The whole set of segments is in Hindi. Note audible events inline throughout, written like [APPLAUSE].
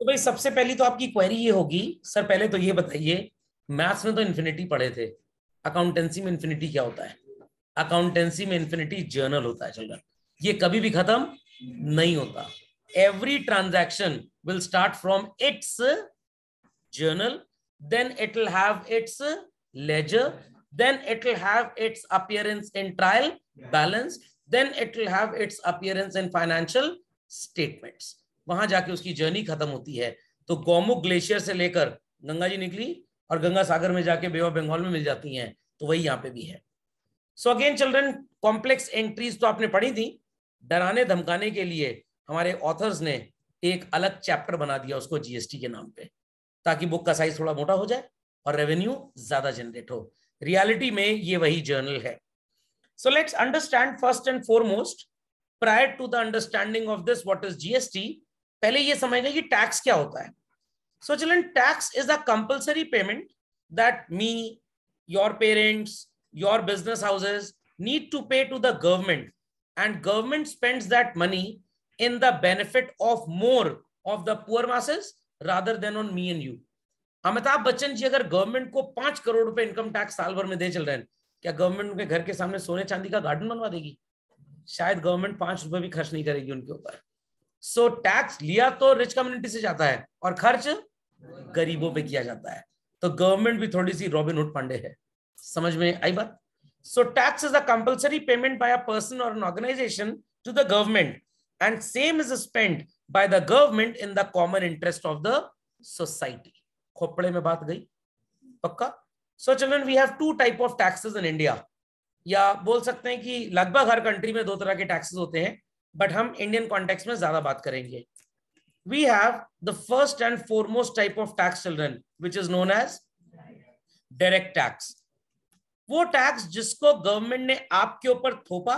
तो भाई सबसे पहली तो आपकी क्वेरी ये होगी सर पहले तो ये बताइए मैथ्स में तो इन्फिनिटी पढ़े थे अकाउंटेंसी में इन्फिनिटी क्या होता है अकाउंटेंसी में इन्फिनिटी जर्नल होता है चल ये कभी भी खत्म नहीं होता every transaction will start from its journal then it will have its ledger then it will have its appearance in trial balance then it will have its appearance in financial statements वहां जाके उसकी जर्नी खत्म होती है तो गौमुख ग्लेशियर से लेकर गंगा जी निकली और गंगा सागर में जाके बे बंगाल में मिल जाती हैं तो वही यहाँ पे भी है so again children complex entries तो आपने पढ़ी थी डराने धमकाने के लिए हमारे ऑथर्स ने एक अलग चैप्टर बना दिया उसको जीएसटी के नाम पे ताकि बुक का साइज थोड़ा मोटा हो जाए और रेवेन्यू ज्यादा जनरेट हो रियलिटी में ये वही जर्नल है so let's understand first and foremost prior to the understanding of this what is GST पहले ये समझ लें कि टैक्स क्या होता है so children tax is a compulsory payment that me your parents your business houses need to pay to the government and government spends that money in the benefit of more of the poor masses rather than on me and you Amitabh Bachchan जी अगर गवर्नमेंट को पांच करोड़ रुपए इनकम टैक्स साल भर में दे चल रहे हैं क्या गवर्नमेंट उनके घर के सामने सोने चांदी का गार्डन बनवा देगी शायद गवर्नमेंट पांच रुपए भी खर्च नहीं करेगी उनके ऊपर सो so, टैक्स लिया तो रिच कम्युनिटी से जाता है और खर्च गरीबों पे किया जाता है तो गवर्नमेंट भी थोड़ी सी रॉबिन हुड पांडे है समझ में आई बात so tax is a compulsory payment by a person और an organisation to the government and same is spent by the government in the common interest of the society खोपड़े में बात गई पक्का so children we have two type of taxes in India या बोल सकते हैं कि लगभग हर कंट्री में दो तरह के टैक्सेस होते हैं बट हम इंडियन कॉन्टेक्स में ज्यादा बात करेंगे we have the first and foremost type of tax children which is known as direct tax वो टैक्स जिसको गवर्नमेंट ने आपके ऊपर थोपा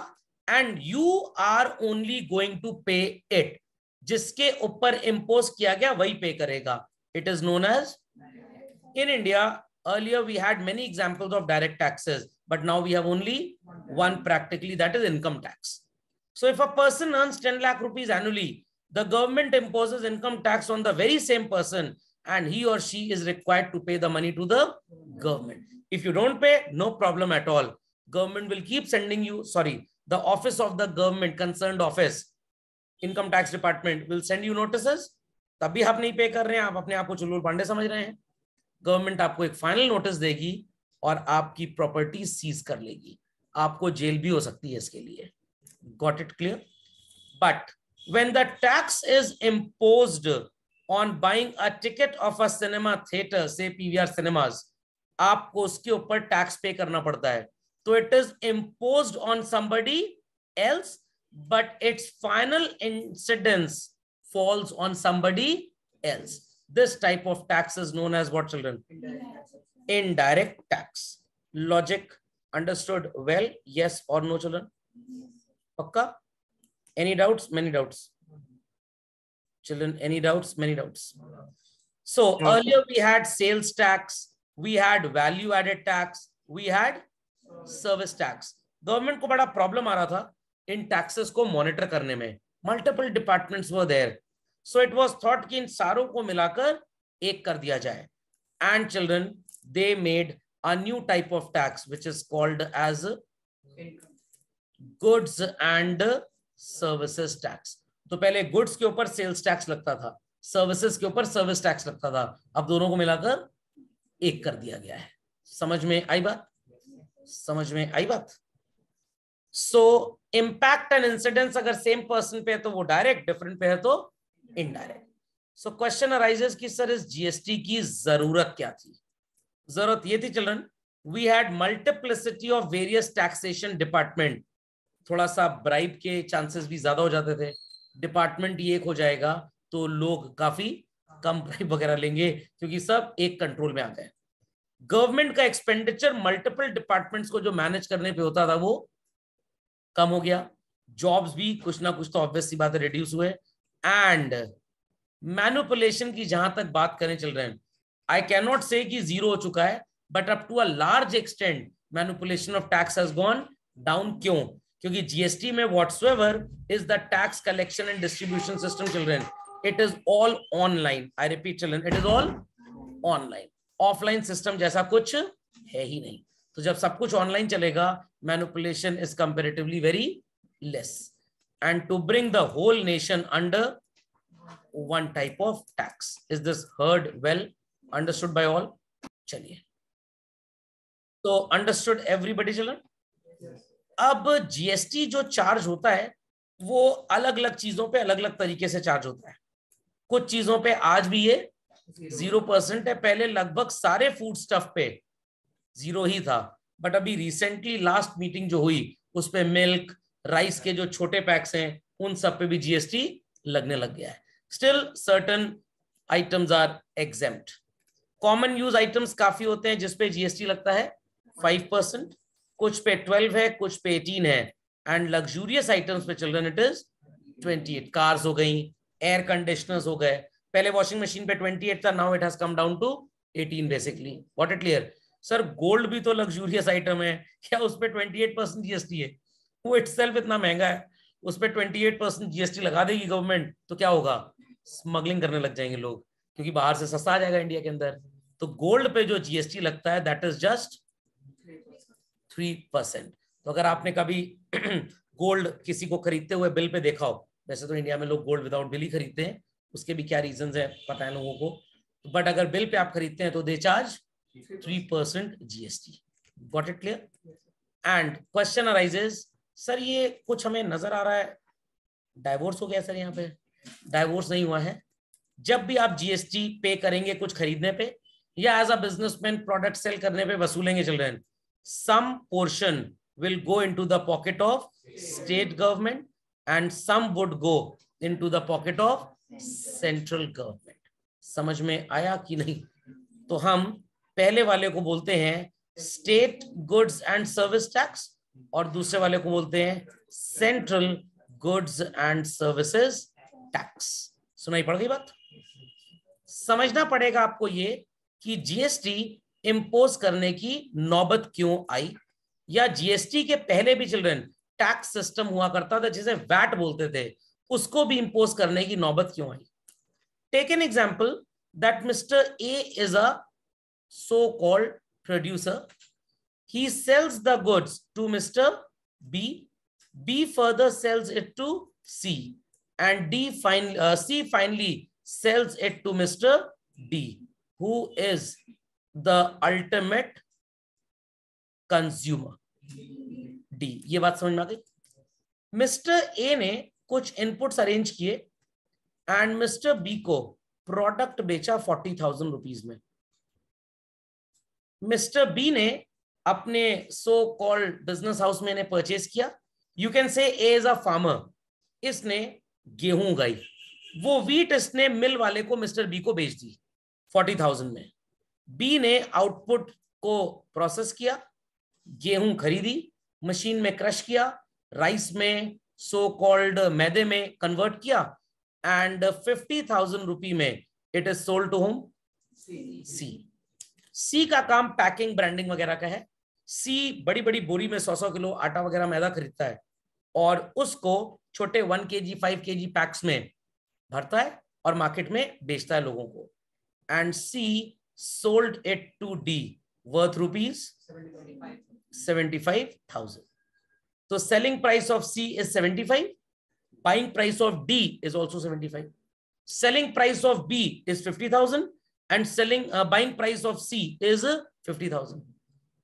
and you are only going to pay it जिसके ऊपर इंपोज किया गया वही पे करेगा it is known as in India earlier we had many examples of direct taxes but now we have only one practically that is income tax So if a person earns 10 lakh rupees annually, the government imposes income tax on the very same person and he or she is required to pay the money to the government. If you don't pay, no problem at all. Government will keep sending you, sorry, the office of the government, concerned office, income tax department will send you notices. तब भी आप नहीं पे कर रहे हैं आप अपने आप को चुलबुल पांडे समझ रहे हैं गवर्नमेंट आपको एक फाइनल नोटिस देगी और आपकी प्रॉपर्टी सीज कर लेगी आपको जेल भी हो सकती है इसके लिए Got it clear? But when the tax is imposed on buying a ticket of a cinema theater, say PVR cinemas, आपको उसके ऊपर tax pay करना पड़ता है तो it is imposed on somebody else, but its final incidence falls on somebody else. this type of tax is known as what children indirect. indirect tax logic understood well yes or no children yes. पक्का any doubts many doubts children any doubts many doubts so earlier we had sales tax we had value added tax we had service tax government को बड़ा प्रॉब्लम आ रहा था इन टैक्सेस को मॉनिटर करने में multiple departments were there so it was thought कि इन सारों को मिलाकर एक कर दिया जाए and children they made a new type of tax which is called as goods and services tax तो पहले गुड्स के ऊपर सेल्स टैक्स लगता था सर्विसेज के ऊपर सर्विस टैक्स लगता था अब दोनों को मिलाकर एक कर दिया गया है समझ में आई बात समझ में आई बात सो इंपैक्ट एंड इंसिडेंस अगर सेम पर्सन पे है तो वो डायरेक्ट डिफरेंट पे है तो इनडायरेक्ट सो क्वेश्चन अराइजेस की सर इस जीएसटी की जरूरत क्या थी जरूरत ये थी children we had multiplicity of various taxation department थोड़ा सा ब्राइब के चांसेस भी ज्यादा हो जाते थे डिपार्टमेंट ये एक हो जाएगा तो लोग काफी कम ब्राइब वगैरह लेंगे क्योंकि सब एक कंट्रोल में आ गए गवर्नमेंट का एक्सपेंडिचर मल्टीपल डिपार्टमेंट्स को जो मैनेज करने पे होता था वो कम हो गया जॉब्स भी कुछ ना कुछ तो ऑब्वियस सी बात है रिड्यूस हुए एंड मैनुपुलेशन की जहां तक बात करें चल रहे हैं आई कैन नॉट से कि जीरो हो चुका है but up to a large extent manipulation of tax has gone down क्यों क्योंकि जीएसटी में whatsoever is the tax collection and distribution system children it is all online I repeat children it is all online offline system जैसा कुछ है ही नहीं तो जब सब कुछ ऑनलाइन चलेगा manipulation is comparatively very less and to bring the whole nation under one type of tax is this heard well understood by all चलिए तो अंडरस्टूड एवरीबडी चिल्ड्रेन yes अब जीएसटी जो चार्ज होता है वो अलग अलग चीजों पे अलग अलग तरीके से चार्ज होता है कुछ चीजों पे आज भी ये जीरो परसेंट है पहले लगभग सारे फूड स्टफ पे जीरो ही था बट अभी रिसेंटली लास्ट मीटिंग जो हुई उस पे मिल्क राइस के जो छोटे पैक्स हैं उन सब पे भी जीएसटी लगने लग गया है still certain items are exempt common use items काफी होते हैं जिसपे जीएसटी लगता है फाइव परसेंट कुछ पे ट्वेल्व है कुछ पे एटीन है एंड लग्जूरियस आइटम्स पे children it is twenty eight cars हो गई एयर कंडीशनर्स हो गए पहले वॉशिंग मशीन पे ट्वेंटी एट था now it has come down to eighteen basically what it clear sir gold भी तो लग्जूरियस आइटम है क्या उस पर ट्वेंटी एट परसेंट जीएसटी है वो इट इतना महंगा है उस पर ट्वेंटी एट परसेंट जीएसटी लगा देगी गवर्नमेंट तो क्या होगा स्मगलिंग करने लग जाएंगे लोग क्योंकि बाहर से सस्ता आ जाएगा इंडिया के अंदर तो गोल्ड पे जो जीएसटी लगता है that is just three percent तो अगर आपने कभी गोल्ड [CLEARS THROAT] किसी को खरीदते हुए बिल पे देखा हो वैसे तो इंडिया में लोग गोल्ड विदाउट बिल ही खरीदते हैं उसके भी क्या रीजन है पता है लोगों को बट अगर बिल पे आप खरीदते हैं तो they charge three percent GST got it clear and question arises sir ये कुछ हमें नजर आ रहा है डायवोर्स हो गया सर यहाँ पे डायवोर्स नहीं हुआ है जब भी आप जीएसटी पे करेंगे कुछ खरीदने पे या as a businessman product sale करने पे वसूलेंगे children some portion will go into the pocket of state government and some would go into the pocket of central government. samajh mein aaya ki nahi to hum pehle wale ko bolte hain state goods and service tax aur dusre wale ko bolte hain central goods and services tax sunai pad gayi baat samajhna padega aapko ye ki gst impose करने की नौबत क्यों आई या जीएसटी के पहले भी चिल्ड्रन टैक्स सिस्टम हुआ करता था जिसे वैट बोलते थे उसको भी इंपोज करने की नौबत क्यों आई take an example that mister A is a so called producer he sells the goods to mister B B further sells it to C and D fin C finally sells it to mister D who is the ultimate consumer D ये बात समझ में आ गई मिस्टर ए ने कुछ इनपुट्स अरेंज किए एंड मिस्टर बी को प्रोडक्ट बेचा फोर्टी थाउजेंड रुपीज में मिस्टर बी ने अपने सो कॉल्ड बिजनेस हाउस में ने परचेस किया you can say A is a farmer इसने गेहूं उगाई वो वीट इसने मिल वाले को मिस्टर बी को बेच दी फोर्टी थाउजेंड में बी ने आउटपुट को प्रोसेस किया गेहूं खरीदी मशीन में क्रश किया राइस में सो कॉल्ड मैदे में कन्वर्ट किया एंड फिफ्टी थाउजेंड रुपी में इट इज सोल्ड टू होम सी सी का काम पैकिंग ब्रांडिंग वगैरह का है सी बड़ी बड़ी बोरी में सौ सौ किलो आटा वगैरह मैदा खरीदता है और उसको छोटे वन के जी फाइव के जी पैक्स में भरता है और मार्केट में बेचता है लोगों को and C sold it to D worth rupees 75,000. So selling price of C is 75. Buying price of D is also 75. Selling price of B is 50,000 and selling uh, buying price of C is 50,000.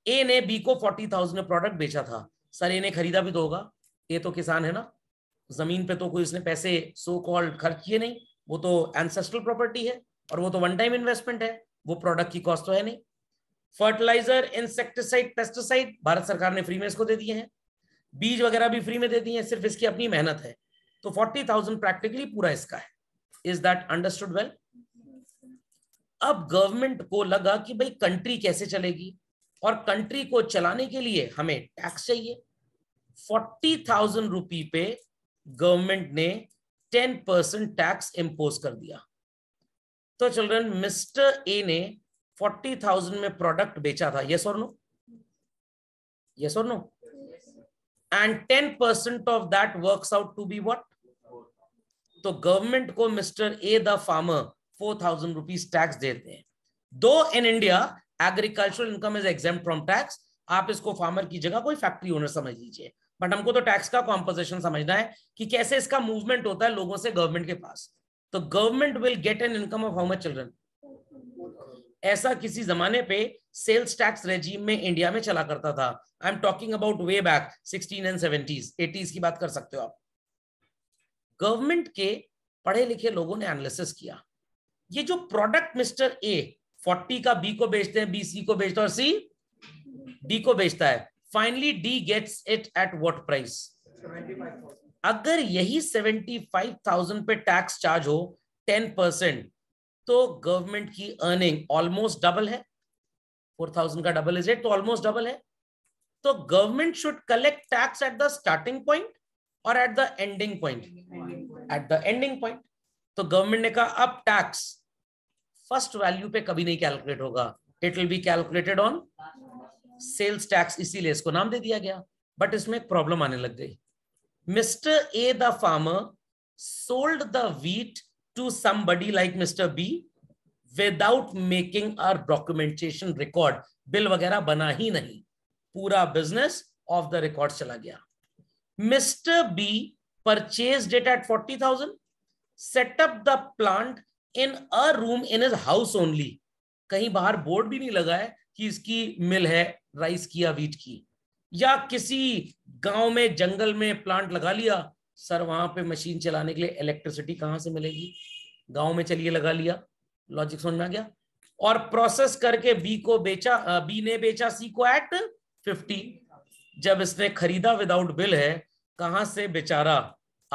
A ने B को 40,000 में प्रोडक्ट बेचा था सर ए ने खरीदा भी तो होगा ए तो किसान है ना जमीन पे तो कोई उसने पैसे सो कॉल्ड खर्च किए नहीं वो तो एंसेस्ट्रल प्रॉपर्टी है और वो तो वन टाइम इन्वेस्टमेंट है वो प्रोडक्ट की कॉस्ट तो है नहीं फर्टिलाइजर इंसेक्टिसाइड पेस्टिसाइड भारत सरकार ने फ्री में इसको दे दिए हैं बीज वगैरह भी फ्री में दे दिए हैं सिर्फ इसकी अपनी मेहनत है तो फोर्टी थाउजेंड प्रैक्टिकली पूरा इसका है इज दैट अंडरस्टूड वेल अब गवर्नमेंट को लगा कि भाई कंट्री कैसे चलेगी और कंट्री को चलाने के लिए हमें टैक्स चाहिए फोर्टी थाउजेंड रुपी पे गवर्नमेंट ने टेन परसेंट टैक्स इम्पोज कर दिया तो चिल्ड्रन मिस्टर ए ने फोर्टी थाउजेंड में प्रोडक्ट बेचा था यस और नो यस और no and ten percent of that work out to be what तो गवर्नमेंट को mister A the farmer four thousand rupees tax देते हैं though in India agricultural income is exempt from tax आप इसको फार्मर की जगह कोई फैक्ट्री ओनर समझ लीजिए बट हमको तो टैक्स का कॉम्पोजिशन समझना है कि कैसे इसका मूवमेंट होता है लोगों से गवर्नमेंट के पास तो government will get an income of how much children ऐसा किसी जमाने पे सेल्स टैक्स रेजीम में इंडिया में चला करता था I am talking about way back sixties and seventies eighties की बात कर सकते हो आप गवर्नमेंट के पढ़े लिखे लोगों ने एनालिसिस किया ये जो प्रोडक्ट मिस्टर ए फोर्टी का बी को बेचते हैं बी सी को बेचता है और सी डी को बेचता है finally D gets it at what price अगर यही सेवेंटी फाइव थाउजेंड पे टैक्स चार्ज हो टेन परसेंट तो गवर्नमेंट की अर्निंग ऑलमोस्ट डबल है फोर थाउजेंड का डबल इज एट तो ऑलमोस्ट डबल है तो government should collect tax at the starting point और at the ending point at the ending point तो गवर्नमेंट ने कहा अब टैक्स फर्स्ट वैल्यू पे कभी नहीं कैलकुलेट होगा it will be calculated on sales tax इसीलिए इसको नाम दे दिया गया बट इसमें एक प्रॉब्लम आने लग गई Mr. A, the farmer, sold the wheat to somebody like Mr. B without making a documentation record. Bill वगैरह बना ही नहीं पूरा business of the record चला गया Mr. B purchased it at 40,000, set up the plant in a room in his house only. कहीं बाहर बोर्ड भी नहीं लगा है कि इसकी मिल है राइस की या वीट की या किसी गांव में जंगल में प्लांट लगा लिया सर वहां पे मशीन चलाने के लिए इलेक्ट्रिसिटी कहां से मिलेगी गांव में चलिए लगा लिया लॉजिक समझ में आ गया और प्रोसेस करके बी को बेचा बी ने बेचा सी को एट फिफ्टी जब इसने खरीदा विदाउट बिल है कहां से बेचारा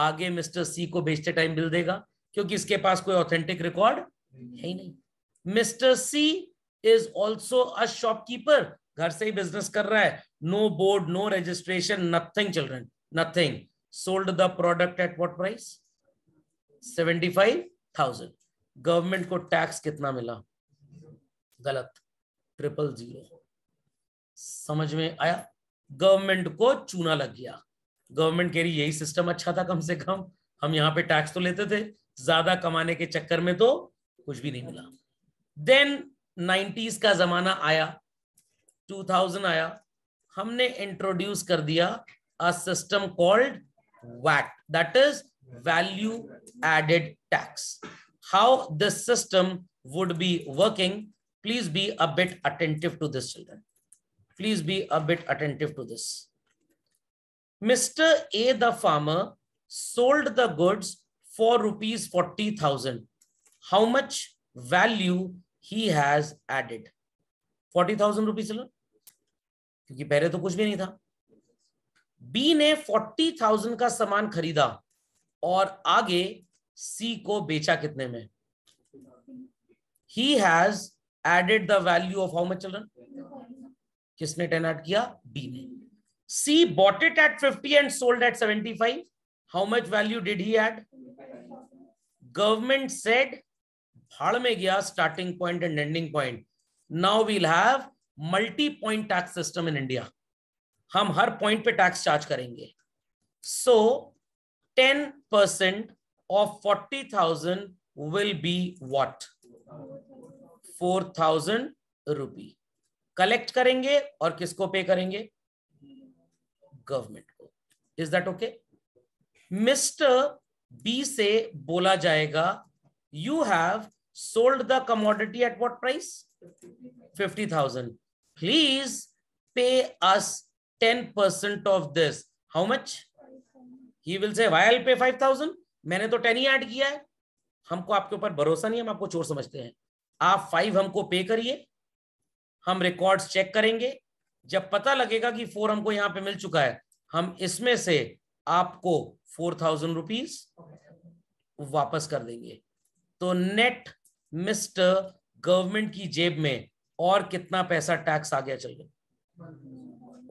आगे मिस्टर सी को बेचते टाइम बिल देगा क्योंकि इसके पास कोई ऑथेंटिक रिकॉर्ड है ही नहीं mister C is also a shopkeeper घर से ही बिजनेस कर रहा है no board, no registration, nothing, children, nothing. Sold the product at what price? 75,000. Government को tax कितना मिला? गलत. Triple zero. समझ में आया? गवर्नमेंट को चूना लग गया गवर्नमेंट कह रही यही सिस्टम अच्छा था कम से कम हम यहाँ पे टैक्स तो लेते थे ज्यादा कमाने के चक्कर में तो कुछ भी नहीं मिला देन नाइन्टीज का जमाना आया 2000 आया हमने इंट्रोड्यूस कर दिया a system called VAT that is value added tax how this system would be working please be a bit attentive to this children please be a bit attentive to this mister A the farmer sold the goods for rupees forty thousand how much value he has added forty thousand rupees children क्योंकि पहले तो कुछ भी नहीं था बी ने फोर्टी थाउजेंड का सामान खरीदा और आगे सी को बेचा कितने में he has added the value of how much children किसने टेन एड किया बी ने C bought it at fifty and sold at seventy five how much value did he add government said भाड़ में गया starting point and ending point now we'll have multi point tax system in India हम हर पॉइंट पे टैक्स चार्ज करेंगे so ten percent of forty thousand will be what four thousand rupee collect करेंगे और किसको पे करेंगे गवर्नमेंट को is that okay mister B से बोला जाएगा you have sold the commodity at what price fifty thousand please pay us 10% of this. How much? He will say, why I'll pay 5,000? मैंने तो 10 ही ऐड किया है हमको आपके ऊपर भरोसा नहीं हम आपको चोर समझते हैं आप फाइव हमको पे करिए हम रिकॉर्ड्स चेक करेंगे जब पता लगेगा कि फोर हमको यहाँ पे मिल चुका है हम इसमें से आपको फोर थाउजेंड रुपीज वापस कर देंगे तो नेट मिस्टर गवर्नमेंट की जेब में और कितना पैसा टैक्स आ गया चल गया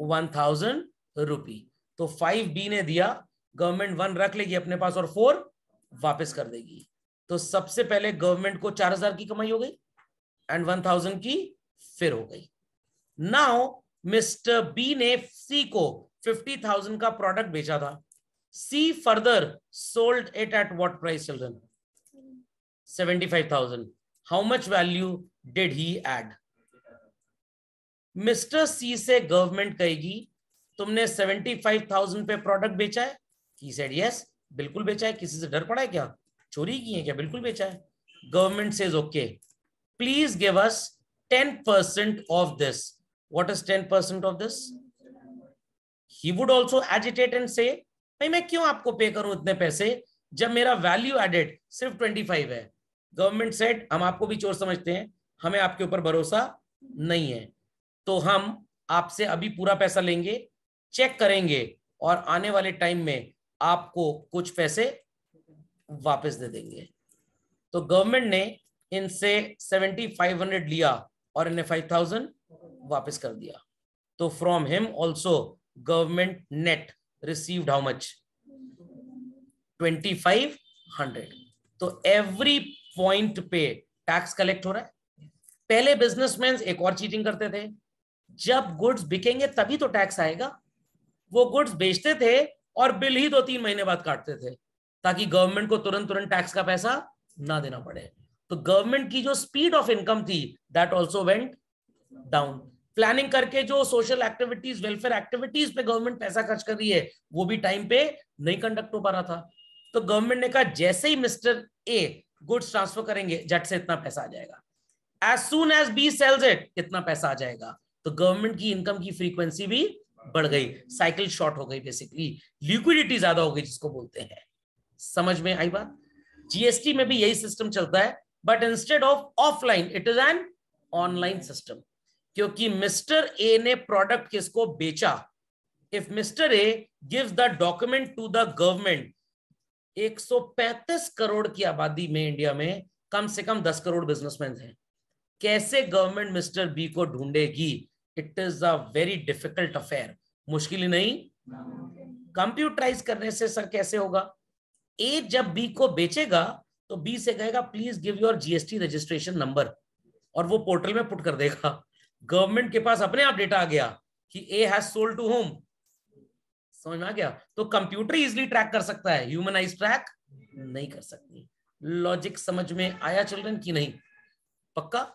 वन थाउजेंड रुपी तो फाइव बी ने दिया गवर्नमेंट वन रख लेगी अपने पास और फोर वापस कर देगी तो सबसे पहले गवर्नमेंट को चार हजार की कमाई हो गई एंड वन थाउजेंड की फिर हो गई नाउ मिस्टर बी ने सी को फिफ्टी थाउजेंड का प्रोडक्ट बेचा था C further sold it at what price children seventy five thousand how much value did he add mister C से गवर्नमेंट कहेगी तुमने सेवेंटी फाइव थाउजेंड पे प्रोडक्ट बेचा है ही सेड यस बिल्कुल बेचा है किसी से डर पड़ा है क्या चोरी की है क्या बिल्कुल बेचा है government says okay please give us ten percent of this what is ten percent of this he would also agitate and say भाई मैं क्यों आपको पे करूं इतने पैसे जब मेरा वैल्यू एडेड सिर्फ ट्वेंटी फाइव है गवर्नमेंट सेट हम आपको भी चोर समझते हैं हमें आपके ऊपर भरोसा नहीं है तो हम आपसे अभी पूरा पैसा लेंगे चेक करेंगे और आने वाले टाइम में आपको कुछ पैसे वापस दे देंगे तो गवर्नमेंट ने इनसे सेवेंटी फाइव हंड्रेड लिया और इन्हें फाइव थाउजेंड वापिस कर दिया तो from him also government net receive how much twenty five hundred तो एवरी पॉइंट पे टैक्स कलेक्ट हो रहा है पहले बिजनेसमैन एक और चीटिंग करते थे जब गुड्स बिकेंगे तभी तो टैक्स आएगा वो गुड्स बेचते थे और बिल ही दो तीन महीने बाद काटते थे ताकि गवर्नमेंट को तुरंत तुरंत टैक्स का पैसा ना देना पड़े तो गवर्नमेंट की जो स्पीड ऑफ इनकम थी that also went down planning करके जो सोशल एक्टिविटीज वेलफेयर एक्टिविटीज पे गवर्नमेंट पैसा खर्च कर रही है वो भी टाइम पे नहीं कंडक्ट हो पा रहा था तो गवर्नमेंट ने कहा जैसे ही मिस्टर ए गुड्स ट्रांसफर करेंगे जट से इतना पैसा आ जाएगा as soon as B sells it इतना पैसा आ जाएगा तो गवर्नमेंट की इनकम की फ्रीक्वेंसी भी बढ़ गई साइकिल शॉर्ट हो गई बेसिकली लिक्विडिटी ज्यादा हो गई जिसको बोलते हैं समझ में आई बात जीएसटी में भी यही सिस्टम चलता है but instead of offline it is an online system क्योंकि मिस्टर ए ने प्रोडक्ट किसको बेचा if mister A gives the document to the government 135 crore की आबादी में इंडिया में कम से कम 10 करोड़ बिजनेसमैन हैं कैसे गवर्नमेंट मिस्टर बी को ढूंढेगी it is a very difficult affair मुश्किल नहीं कंप्यूटराइज करने से सर कैसे होगा ए जब बी को बेचेगा तो बी से कहेगा please give your GST registration number और वो पोर्टल में पुट कर देगा गवर्नमेंट के पास अपने आप डेटा आ गया कि A has sold to whom समझ में आ गया तो कंप्यूटर इजिली ट्रैक कर सकता है ह्यूमनाइज ट्रैक नहीं कर सकती लॉजिक समझ में आया चिल्ड्रन की नहीं पक्का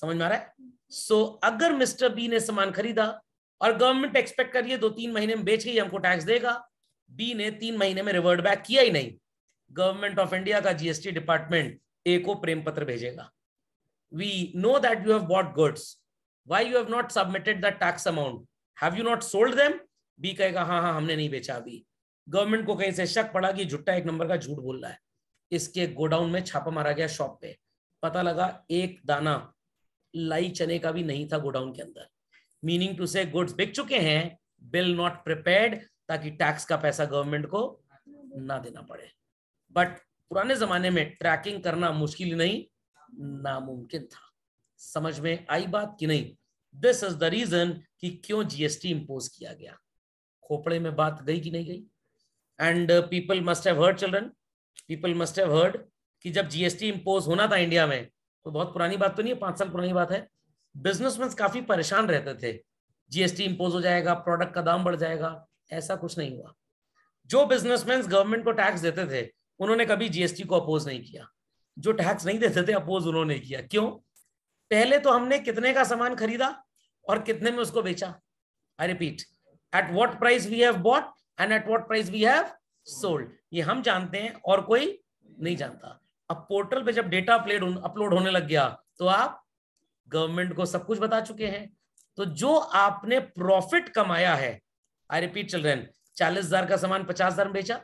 समझ में आ रहा है सो अगर मिस्टर बी ने सामान खरीदा और गवर्नमेंट एक्सपेक्ट करिए दो तीन महीने में बेच के ही हमको टैक्स देगा बी ने तीन महीने में रिवर्ट बैक किया ही नहीं गवर्नमेंट ऑफ इंडिया का जीएसटी डिपार्टमेंट ए को प्रेम पत्र भेजेगा we know that you have bought goods why you have not submitted the tax amount have you not sold them B कहेगा हाँ हाँ हमने नहीं बेचा अभी गवर्नमेंट को कहीं से शक पड़ा कि झुट्टा एक नंबर का झूठ बोल रहा है इसके गोडाउन में छापा मारा गया शॉप पे पता लगा एक दाना लाई चने का भी नहीं था गोडाउन के अंदर मीनिंग टू से गुड्स बिक चुके हैं बिल नॉट प्रिपेयर्ड ताकि टैक्स का पैसा गवर्नमेंट को ना देना पड़े बट पुराने जमाने में ट्रैकिंग करना मुश्किल नहीं नामुमकिन था समझ में आई बात कि नहीं दिस इज द रीजन कि क्यों जीएसटी इंपोज किया गया खोपड़े में बात गई कि नहीं गई and people must have heard children people must have heard कि जब जीएसटी इंपोज होना था इंडिया में तो बहुत पुरानी बात तो नहीं है पांच साल पुरानी बात है बिजनेसमैन काफी परेशान रहते थे जीएसटी इंपोज हो जाएगा प्रोडक्ट का दाम बढ़ जाएगा ऐसा कुछ नहीं हुआ जो बिजनेसमैन गवर्नमेंट को टैक्स देते थे उन्होंने कभी जीएसटी को अपोज नहीं किया जो टैक्स नहीं देते थे अपोज उन्होंने किया क्यों पहले तो हमने कितने का सामान खरीदा और कितने में उसको बेचा I repeat at what price we have bought and at what price we have sold ये हम जानते हैं और कोई नहीं जानता अब पोर्टल पे जब डेटा अपलोड अपलोड होने लग गया तो आप गवर्नमेंट को सब कुछ बता चुके हैं तो जो आपने प्रॉफिट कमाया है आई रिपीट चिल्ड्रेन चालीस हजार का सामान पचास हजार में बेचा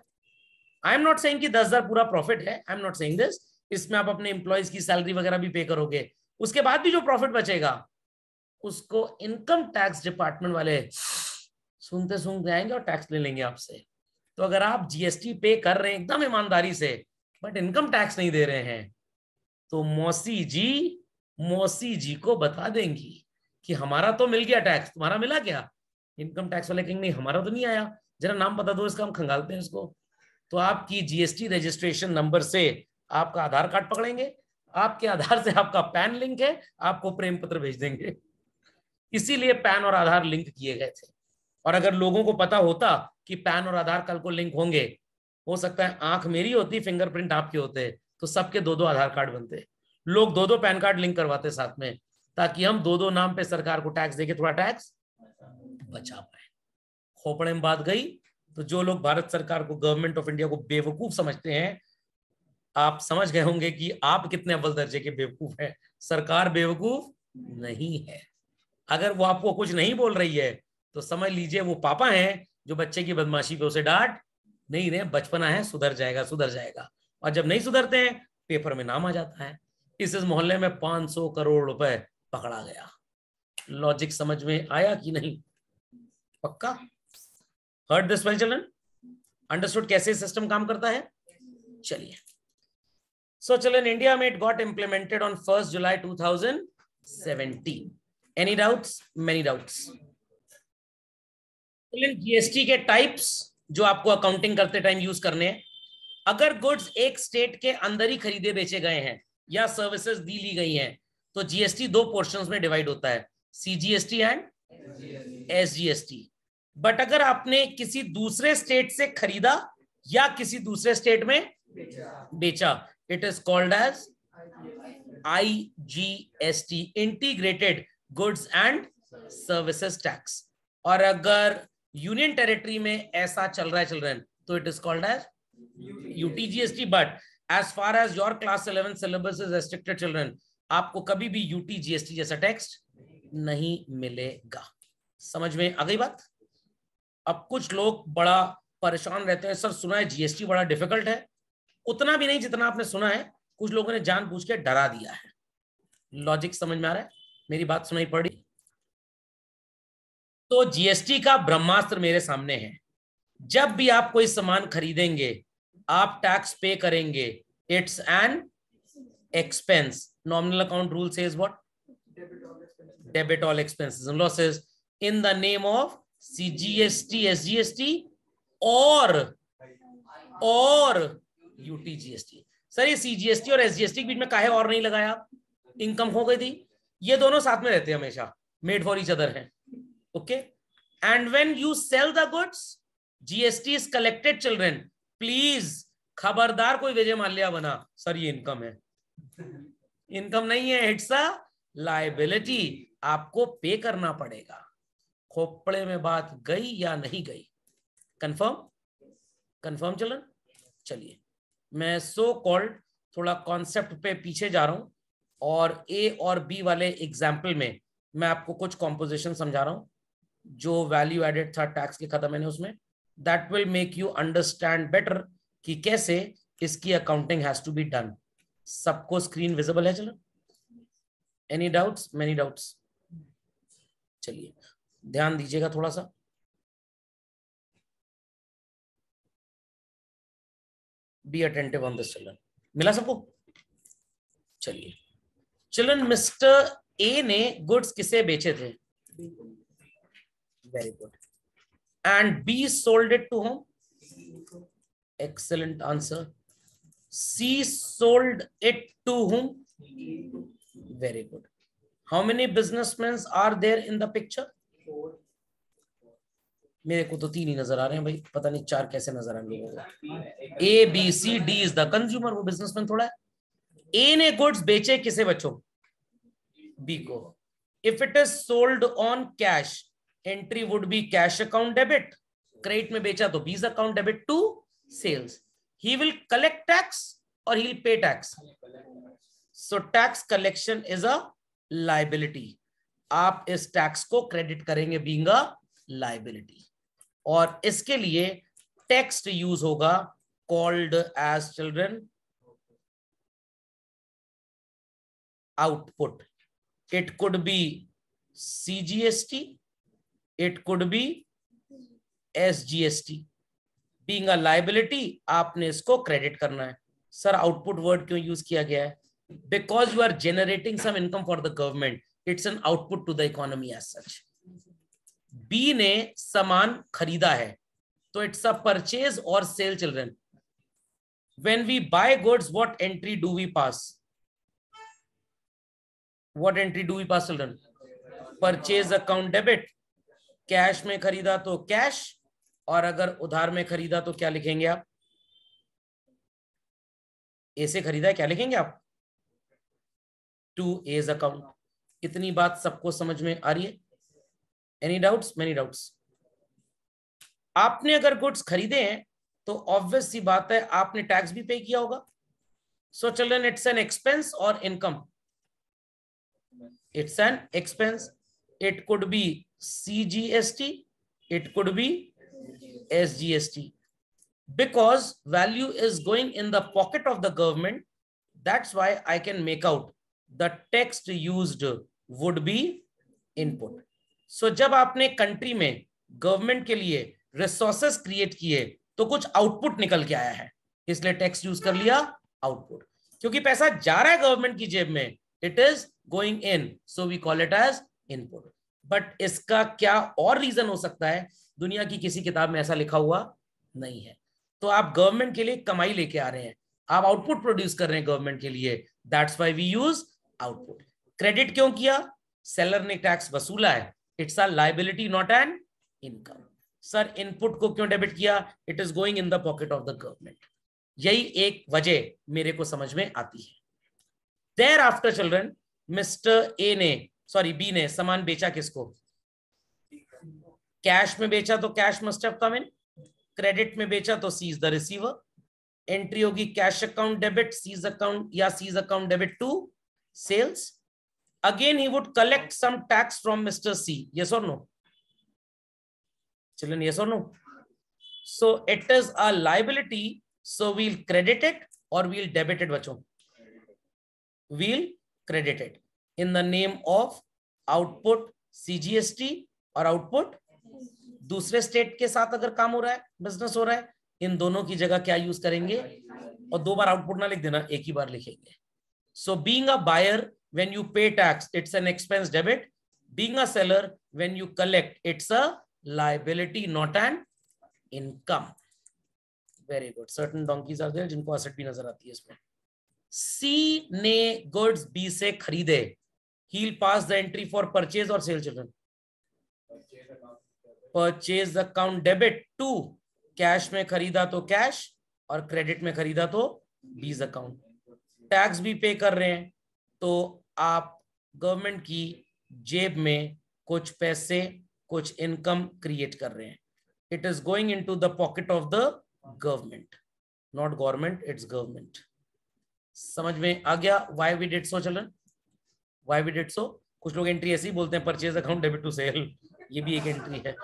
आई एम नॉट से दस हजार पूरा प्रॉफिट है I am not say this इसमें आप अपने इंप्लॉयज की सैलरी वगैरह भी पे करोगे उसके बाद भी जो प्रॉफिट बचेगा उसको इनकम टैक्स डिपार्टमेंट वाले सुनते सुनते आएंगे और टैक्स ले लेंगे आपसे तो अगर आप जीएसटी पे कर रहे हैं एकदम ईमानदारी से बट इनकम टैक्स नहीं दे रहे हैं तो मौसी जी मौसी जी को बता देंगी कि हमारा तो मिल गया टैक्स तुम्हारा मिला क्या इनकम टैक्स वाले कहेंगे नहीं हमारा तो नहीं आया जरा नाम बता दो इसका हम खंगालते हैं इसको तो आपकी जीएसटी रजिस्ट्रेशन नंबर से आपका आधार कार्ड पकड़ेंगे आपके आधार से आपका पैन लिंक है आपको प्रेम पत्र भेज देंगे इसीलिए पैन और आधार लिंक किए गए थे और अगर लोगों को पता होता कि पैन और आधार कल को लिंक होंगे हो सकता है आंख मेरी होती फिंगरप्रिंट आपके होते तो सबके दो दो आधार कार्ड बनते लोग दो दो पैन कार्ड लिंक करवाते साथ में ताकि हम दो दो नाम पे सरकार को टैक्स देके थोड़ा टैक्स बचा पाए खोपड़े में बात गई तो जो लोग भारत सरकार को गवर्नमेंट ऑफ इंडिया को बेवकूफ समझते हैं आप समझ गए होंगे कि आप कितने अव्वल दर्जे के बेवकूफ हैं सरकार बेवकूफ नहीं है अगर वो आपको कुछ नहीं बोल रही है तो समझ लीजिए वो पापा हैं जो बच्चे की बदमाशी पे उसे डांट नहीं रहे बचपना है सुधर जाएगा सुधर जाएगा और जब नहीं सुधरते हैं पेपर में नाम आ जाता है इस इस मोहल्ले में 500 करोड़ रुपए पकड़ा गया लॉजिक समझ में आया कि नहीं पक्का heard this well children understood कैसे सिस्टम काम करता है चलिए सो चलन इंडिया में it got implemented on first July 2017 any doubts many doubts GST के टाइप्स जो आपको अकाउंटिंग करते टाइम यूज करने हैं अगर गुड्स एक स्टेट के अंदर ही खरीदे बेचे गए हैं या सर्विसेज दी ली गई हैं तो जीएसटी दो पोर्शन में डिवाइड होता है सीजीएसटी एंड एसजीएसटी बट अगर आपने किसी दूसरे स्टेट से खरीदा या किसी दूसरे स्टेट में बेचा it is called as I G S T integrated goods and services tax और अगर यूनियन टेरिटरी में ऐसा चल रहा है चिल्ड्रेन तो it is called as UTGST but as far as your class eleven syllabus is restricted children आपको कभी भी यूटीजीएसटी जैसा टेक्स्ट नहीं मिलेगा समझ में आ गई बात अब कुछ लोग बड़ा परेशान रहते हैं सर सुना है जीएसटी बड़ा डिफिकल्ट है उतना भी नहीं जितना आपने सुना है कुछ लोगों ने जानबूझ के डरा दिया है लॉजिक समझ में आ रहा है मेरी बात सुनाई पड़ी तो जीएसटी का ब्रह्मास्त्र मेरे सामने है जब भी आप कोई सामान खरीदेंगे आप टैक्स पे करेंगे it's an expense nominal account rule से debit says what in the name of C G S T S G S T और यूटी टी सर ये टी और टी के बीच में काहे और नहीं लगाया इनकम हो गई थी ये दोनों साथ में रहते हैं हमेशा मेड फॉर इच अदर है okay and when you sell the goods gst is collected children please खबरदार कोई विजय माल्या बना सर ये इनकम है इनकम नहीं है it's a लाइबिलिटी आपको पे करना पड़ेगा खोपड़े में बात गई या नहीं गई confirm confirm children चलिए मैं सो कॉल्ड थोड़ा कॉन्सेप्ट पे पीछे जा रहा हूं और ए और बी वाले एग्जाम्पल में मैं आपको कुछ कॉम्पोजिशन समझा रहा हूं जो वैल्यू एडेड था टैक्स लिखा था मैंने उसमें that will make you understand better कि कैसे इसकी accounting has to be done सबको स्क्रीन विजिबल है चलो एनी डाउट्स मेनी डाउट्स चलिए ध्यान दीजिएगा थोड़ा सा be attentive on this children मिला सबको चलिए चिल्ड्रन मिस्टर ए ने गुड्स किसे बेचे थे very good and b sold it to whom excellent answer c sold it to whom very good how many businessmen are there in the picture मेरे को तो तीन ही नजर आ रहे हैं भाई पता नहीं चार कैसे नजर आएंगे लोगों को A B C D is the consumer वो बिजनेसमैन थोड़ा है ए ने गुड्स बेचे किसे बच्चों बी को if it is sold on cash entry would be cash account debit credit में बेचा तो B's account debit to sales he will collect tax और he pay tax so tax collection is a liability आप इस टैक्स को क्रेडिट करेंगे बींग अ लाइबिलिटी और इसके लिए टेक्स्ट यूज होगा called as children output it could be CGST it could be S G S T being liability आपने इसको क्रेडिट करना है सर आउटपुट वर्ड क्यों यूज किया गया है because you are generating some income for the government it's an output to the economy as such B ने सामान खरीदा है तो इट्स अ परचेज और sale children when we buy goods what entry do we pass what entry do we pass children purchase account debit cash में खरीदा तो कैश और अगर उधार में खरीदा तो क्या लिखेंगे आप ए से खरीदा है क्या लिखेंगे आप टू एज अकाउंट इतनी बात सबको समझ में आ रही है एनी डाउट्स मेनी डाउट्स आपने अगर गुड्स खरीदे हैं तो ऑब्वियस सी बात है आपने टैक्स भी पे किया होगा so children it's an expense और income it's an expense it could be CGST, it could be SGST. Because value is going in the pocket of the government, that's why I can make out the text used would be input. So जब आपने कंट्री में गवर्नमेंट के लिए रिसोर्सेस क्रिएट किए तो कुछ आउटपुट निकल के आया है इसलिए टैक्स यूज कर लिया आउटपुट क्योंकि पैसा जा रहा है गवर्नमेंट की जेब में it is going in so we call it as input but इसका क्या और रीजन हो सकता है दुनिया की किसी किताब में ऐसा लिखा हुआ नहीं है तो आप गवर्नमेंट के लिए कमाई लेके आ रहे हैं आप आउटपुट प्रोड्यूस कर रहे हैं गवर्नमेंट के लिए that's why we use output credit क्यों किया सेलर ने टैक्स वसूला है it's a liability not an income sir input को क्यों डेबिट किया it is going in the pocket of the government यही एक वजह मेरे को समझ में आती है thereafter children mister A ने सॉरी बी ने सामान बेचा किसको कैश में बेचा तो cash must have come in credit में बेचा तो सीज द रिसीवर एंट्री होगी cash account debit C's account या C's account debit to sales again he would collect some tax from mister C yes और नो children yes और no so it is a liability so we'll credited और वील डेबिटेड बच्चों we'll credited in the name of output CGST और आउटपुट दूसरे स्टेट के साथ अगर काम हो रहा है बिजनेस हो रहा है इन दोनों की जगह क्या यूज करेंगे और दो बार आउटपुट ना लिख देना एक ही बार लिखेंगे so being a buyer when you pay tax it's an expense debit being a seller when you collect it's a liability not an income very good certain donkeys are there जिनको असेट भी नजर आती है इसमें सी ने गुड्स बी से खरीदे he'll pass the entry for purchase or sale children purchase account debit to cash mein kharida to cash aur credit mein kharida to बीज account tax bhi pay kar rahe hain to aap government ki jeb mein kuch paise kuch income create kar rahe hain it is going into the pocket of the government not government it's government samajh mein aa gaya why we did so children why we did so कुछ लोग एंट्री ऐसी बोलते हैं purchase account debit to sale ये भी एक एंट्री है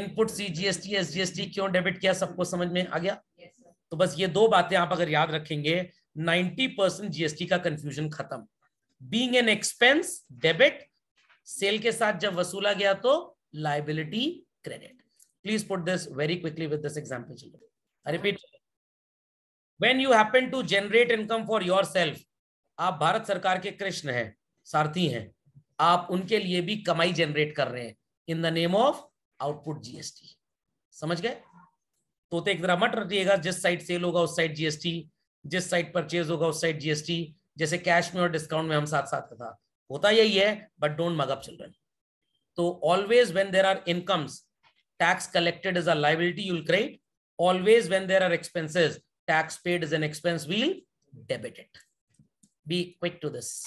input C GST S GST क्यों डेबिट किया सबको समझ में आ गया yes, तो बस ये दो बातें आप अगर याद रखेंगे 90 परसेंट जीएसटी का कंफ्यूजन खत्म being an expense debit sale के साथ जब वसूला गया तो liability credit please put this very quickly with this example children repeat when you happen to generate income for self आप भारत सरकार के कृष्ण हैं सारथी हैं आप उनके लिए भी कमाई जनरेट कर रहे हैं in the name of output GST समझ गए तोते एक तरह मत रखिएगा जिस साइड सेल होगा उस साइड जीएसटी जिस साइड परचेज होगा उस साइड जीएसटी जैसे कैश में और डिस्काउंट में हम साथ साथ था होता यही है बट डोंट मगअप चिल्ड्रन तो always when there are incomes tax collected is a liability you'll create always when there are expenses tax paid is an expense we'll debited be quick to this